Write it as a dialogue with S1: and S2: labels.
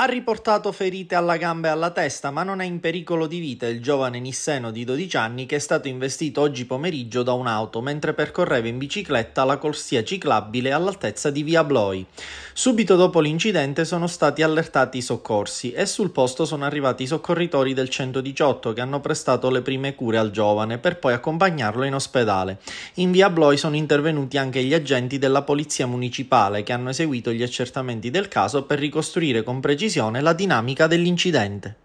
S1: Ha riportato ferite alla gamba e alla testa, ma non è in pericolo di vita il giovane nisseno di 12 anni che è stato investito oggi pomeriggio da un'auto mentre percorreva in bicicletta la corsia ciclabile all'altezza di Via Bloi. Subito dopo l'incidente sono stati allertati i soccorsi e sul posto sono arrivati i soccorritori del 118 che hanno prestato le prime cure al giovane per poi accompagnarlo in ospedale. In Via Bloi sono intervenuti anche gli agenti della Polizia Municipale che hanno eseguito gli accertamenti del caso per ricostruire con precisione precisione la dinamica dell'incidente.